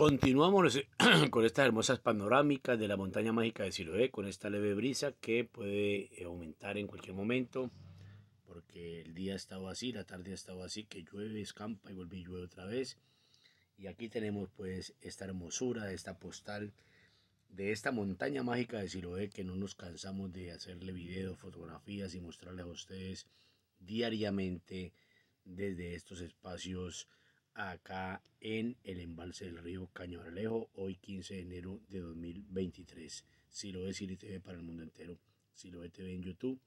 Continuamos con estas hermosas panorámicas de la montaña mágica de Siloé, con esta leve brisa que puede eh, aumentar en cualquier momento, porque el día ha estado así, la tarde ha estado así, que llueve, escampa y vuelve y llueve otra vez. Y aquí tenemos pues esta hermosura, esta postal de esta montaña mágica de Siloé, que no nos cansamos de hacerle videos, fotografías y mostrarles a ustedes diariamente desde estos espacios acá en el embalse del río Cañaralejo, hoy 15 de enero de 2023. Si lo ves, TV para el mundo entero. Si lo TV en YouTube